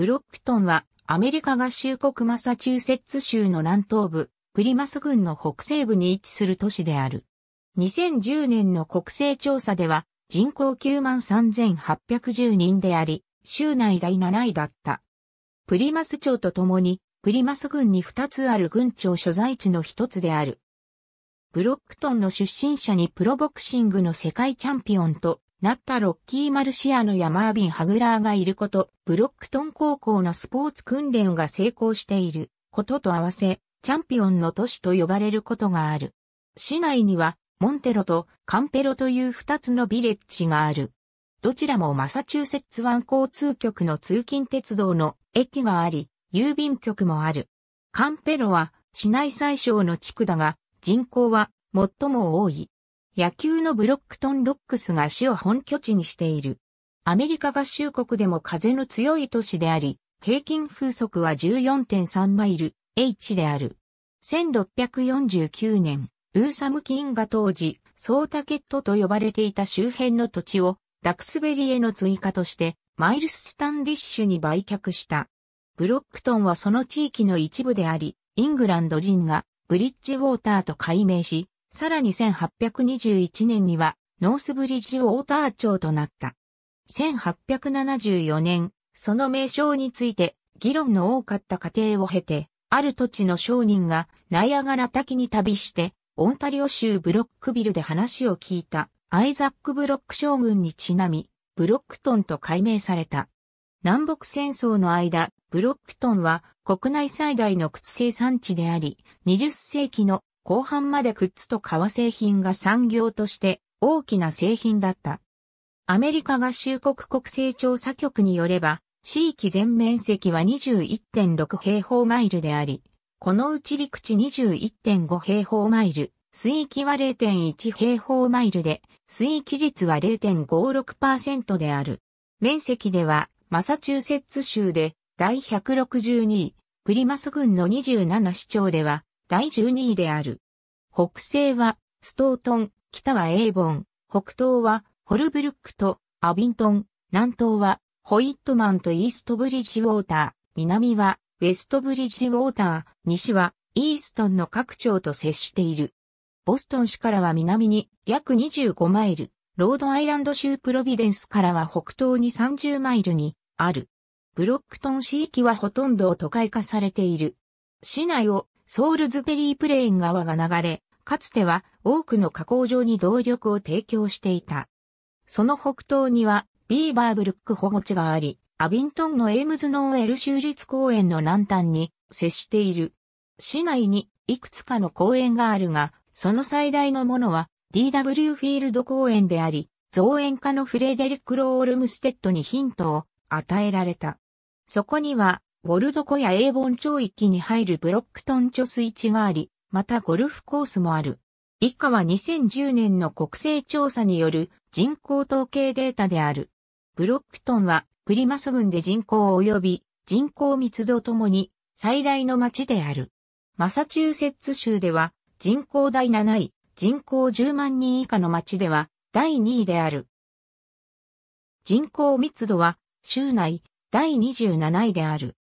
ブロックトンはアメリカ合衆国マサチューセッツ州の南東部、プリマス郡の北西部に位置する都市である。2010年の国勢調査では人口9万3810人であり、州内第7位だった。プリマス町とともに、プリマス郡に2つある郡庁所在地の1つである。ブロックトンの出身者にプロボクシングの世界チャンピオンとなったロッキーマルシアの山マービン・ハグラーがいること、ブロックトン高校のスポーツ訓練が成功していることと合わせ、チャンピオンの都市と呼ばれることがある。市内には、モンテロとカンペロという二つのビレッジがある。どちらもマサチューセッツ湾交通局の通勤鉄道の駅があり、郵便局もある。カンペロは市内最小の地区だが、人口は最も多い。野球のブロックトンロックスが市を本拠地にしている。アメリカ合衆国でも風の強い都市であり、平均風速は14.3マイル、H である。1649年、ウーサム・キンが当時、ソータケットと呼ばれていた周辺の土地を、ダクスベリへの追加として、マイルス・スタンディッシュに売却した。ブロックトンはその地域の一部であり、イングランド人がブリッジウォーターと改名し、さらに1821年には、ノースブリッジウォーター町となった。1874年、その名称について、議論の多かった過程を経て、ある土地の商人がナイアガラ滝に旅して、オンタリオ州ブロックビルで話を聞いたアイザック・ブロック将軍にちなみ、ブロックトンと改名された。南北戦争の間、ブロックトンは国内最大の靴生産地であり、20世紀の後半まで靴と革製品が産業として大きな製品だった。アメリカ合衆国国勢調査局によれば、地域全面積は21.6平方マイルであり、このうち陸地21.5平方マイル、水域は0.1平方マイルで、水域率は0.56%である。面積では、マサチューセッツ州で第162位、プリマス郡の27市町では第12位である。北西はストートン、北はエーボン、北東はホルブルックとアビントン、南東はホイットマンとイーストブリッジウォーター、南はウェストブリッジウォーター、西はイーストンの各町と接している。ボストン市からは南に約25マイル、ロードアイランド州プロビデンスからは北東に30マイルにある。ブロックトン市域はほとんど都会化されている。市内をソールズベリープレーン川が流れ、かつては多くの加工場に動力を提供していた。その北東にはビーバーブルック保護地があり、アビントンのエームズノーエル州立公園の南端に接している。市内にいくつかの公園があるが、その最大のものは DW フィールド公園であり、造園家のフレデリック・ロールムステッドにヒントを与えられた。そこにはボルドコやエーボン町域に入るブロックトン貯水池があり、またゴルフコースもある。以下は2010年の国勢調査による人口統計データである。ブロックトンはプリマス郡で人口及び人口密度ともに最大の町である。マサチューセッツ州では人口第7位、人口10万人以下の町では第2位である。人口密度は州内第27位である。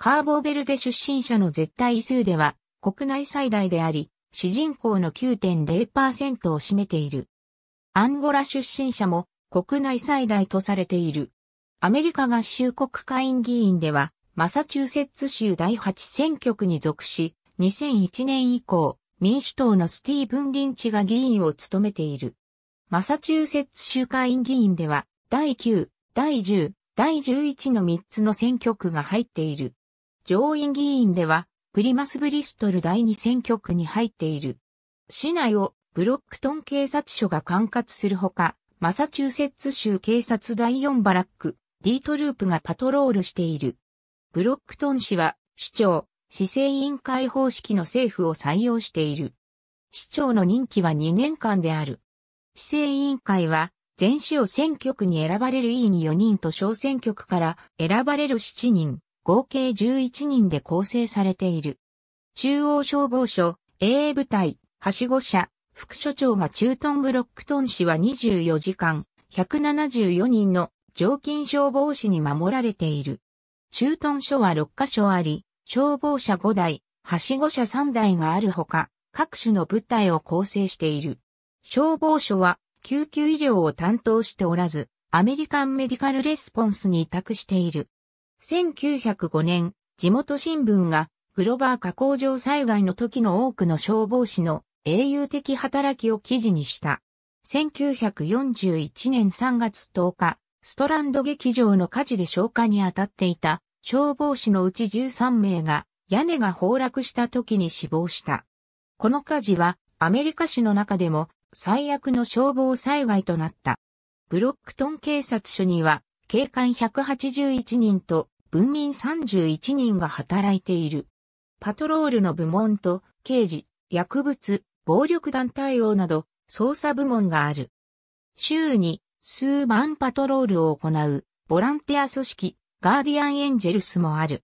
カーボベルデ出身者の絶対数では国内最大であり、主人口の9.0%を占めている。アンゴラ出身者も国内最大とされている。アメリカ合衆国会院議員では、マサチューセッツ州第8選挙区に属し、2001年以降、民主党のスティーブン・リンチが議員を務めている。マサチューセッツ州会院議員では、第9、第10、第11の3つの選挙区が入っている。上院議員では、プリマスブリストル第2選挙区に入っている。市内をブロックトン警察署が管轄するほか、マサチューセッツ州警察第4バラック、D トループがパトロールしている。ブロックトン市は、市長、市政委員会方式の政府を採用している。市長の任期は2年間である。市政委員会は、全市を選挙区に選ばれる委員4人と小選挙区から選ばれる7人。合計11人で構成されている。中央消防署、AA 部隊、はしご車、副署長が駐屯ブロックトン氏は24時間、174人の常勤消防士に守られている。駐屯署は6カ所あり、消防車5台、はしご車3台があるほか、各種の部隊を構成している。消防署は救急医療を担当しておらず、アメリカンメディカルレスポンスに委託している。1905年、地元新聞がグロバー加工場災害の時の多くの消防士の英雄的働きを記事にした。1941年3月10日、ストランド劇場の火事で消火に当たっていた消防士のうち13名が屋根が崩落した時に死亡した。この火事はアメリカ市の中でも最悪の消防災害となった。ブロックトン警察署には警官181人と文民31人が働いている。パトロールの部門と刑事、薬物、暴力団対応など捜査部門がある。週に数万パトロールを行うボランティア組織ガーディアンエンジェルスもある。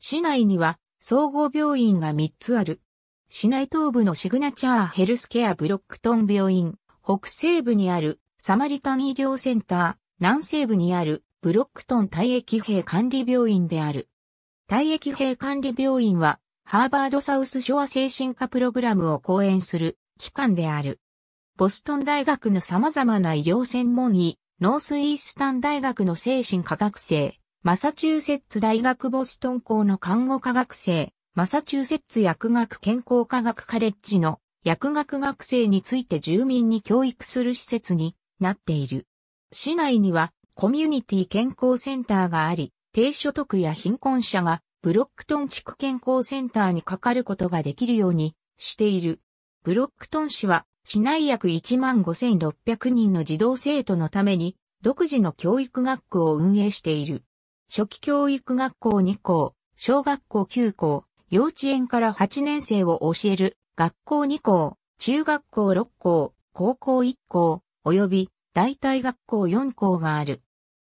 市内には総合病院が3つある。市内東部のシグナチャーヘルスケアブロックトン病院、北西部にあるサマリタン医療センター、南西部にあるブロックトン退役兵管理病院である。退役兵管理病院は、ハーバードサウスショア精神科プログラムを講演する機関である。ボストン大学の様々な医療専門医、ノースイースタン大学の精神科学生、マサチューセッツ大学ボストン校の看護科学生、マサチューセッツ薬学健康科学カレッジの薬学学生について住民に教育する施設になっている。市内にはコミュニティ健康センターがあり、低所得や貧困者がブロックトン地区健康センターにかかることができるようにしている。ブロックトン市は市内約15,600人の児童生徒のために独自の教育学校を運営している。初期教育学校2校、小学校9校、幼稚園から8年生を教える学校2校、中学校6校、高校1校、及び大体学校4校がある。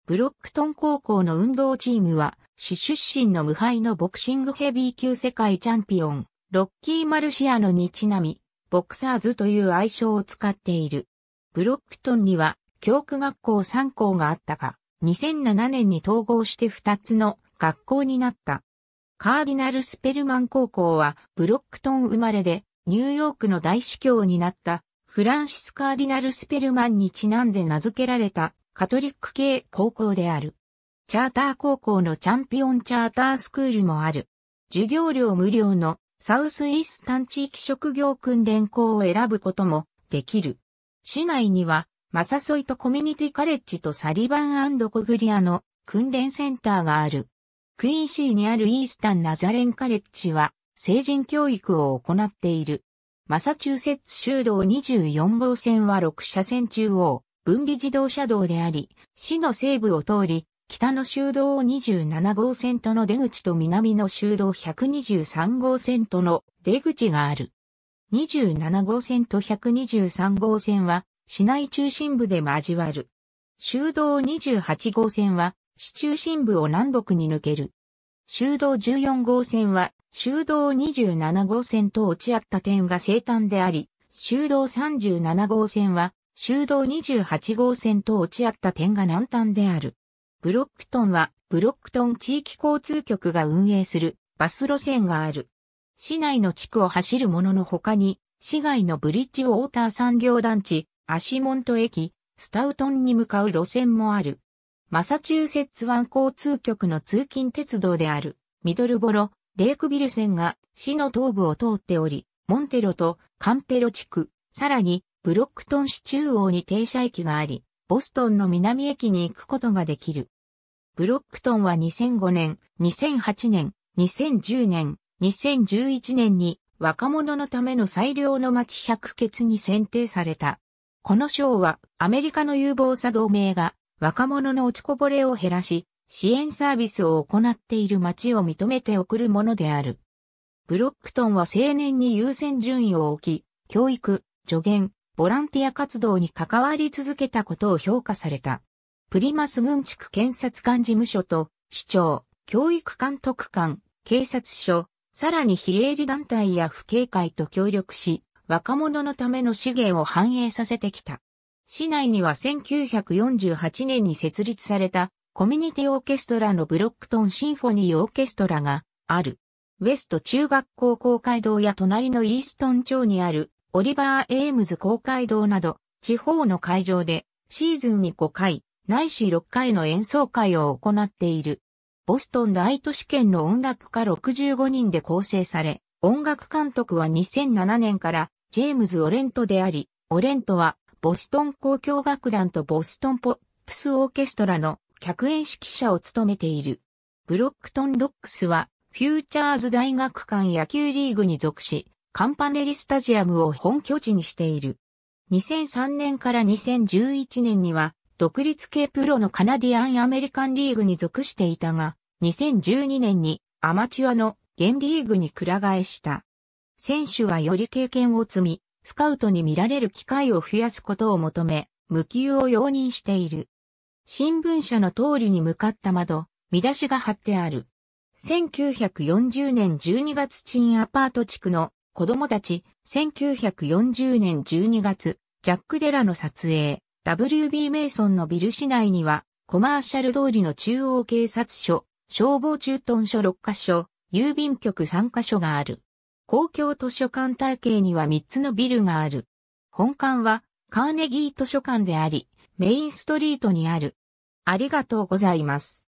ブロックトン高校の運動チームは、市出身の無敗のボクシングヘビー級世界チャンピオン、ロッキー・マルシアのにちなみ、ボクサーズという愛称を使っている。ブロックトンには、教区学校3校があったが、2007年に統合して2つの学校になった。カーディナル・スペルマン高校は、ブロックトン生まれで、ニューヨークの大司教になったフランシス・カーディナル・スペルマンにちなんで名付けられたカトリック系高校である。チャーター高校のチャンピオンチャータースクールもある。授業料無料のサウスイースタン地域職業訓練校を選ぶこともできる。市内にはマサソイトコミュニティカレッジとサリバンコグリアの訓練センターがある。クイーンシーにあるイースタンナザレンカレッジは成人教育を行っている。マサチューセッツ州道24号線は6車線中央、分離自動車道であり、市の西部を通り、北の州道27号線との出口と南の州道123号線との出口がある。27号線と123号線は市内中心部で交わる。州道28号線は市中心部を南北に抜ける。州道14号線は修道27号線と落ち合った点が生誕であり、修道37号線は、修道28号線と落ち合った点が南端である。ブロックトンは、ブロックトン地域交通局が運営するバス路線がある。市内の地区を走るものの他に、市外のブリッジウォーター産業団地、アシモント駅、スタウトンに向かう路線もある。マサチューセッツ湾交通局の通勤鉄道である、ミドルボロ、レークビル線が市の東部を通っており、モンテロとカンペロ地区、さらにブロックトン市中央に停車駅があり、ボストンの南駅に行くことができる。ブロックトンは2005年、2008年、2010年、2011年に若者のための最良の街百傑に選定された。この賞はアメリカの有望さ同盟が若者の落ちこぼれを減らし、支援サービスを行っている町を認めて送るものである。ブロックトンは青年に優先順位を置き、教育、助言、ボランティア活動に関わり続けたことを評価された。プリマス郡地区検察官事務所と、市長、教育監督官、警察署、さらに非営利団体や府警会と協力し、若者のための資源を反映させてきた。市内には1948年に設立されたコミュニティオーケストラのブロックトンシンフォニーオーケストラがある。ウェスト中学校公会堂や隣のイーストン町にあるオリバー・エイムズ公会堂など地方の会場でシーズンに5回、ないし6回の演奏会を行っている。ボストン大都市圏の音楽家65人で構成され、音楽監督は2007年からジェームズ・オレントであり、オレントはボストン交響楽団とボストンポップスオーケストラの客演指揮者を務めている。ブロックトン・ロックスは、フューチャーズ大学間野球リーグに属し、カンパネリスタジアムを本拠地にしている。2003年から2011年には、独立系プロのカナディアン・アメリカンリーグに属していたが、2012年にアマチュアの現リーグにくら替えした。選手はより経験を積み、スカウトに見られる機会を増やすことを求め、無給を容認している。新聞社の通りに向かった窓、見出しが貼ってある。1940年12月賃アパート地区の子供たち、1940年12月、ジャック・デラの撮影、WB メイソンのビル市内には、コマーシャル通りの中央警察署、消防駐屯署6カ所、郵便局3カ所がある。公共図書館体系には3つのビルがある。本館はカーネギー図書館であり、メインストリートにあるありがとうございます。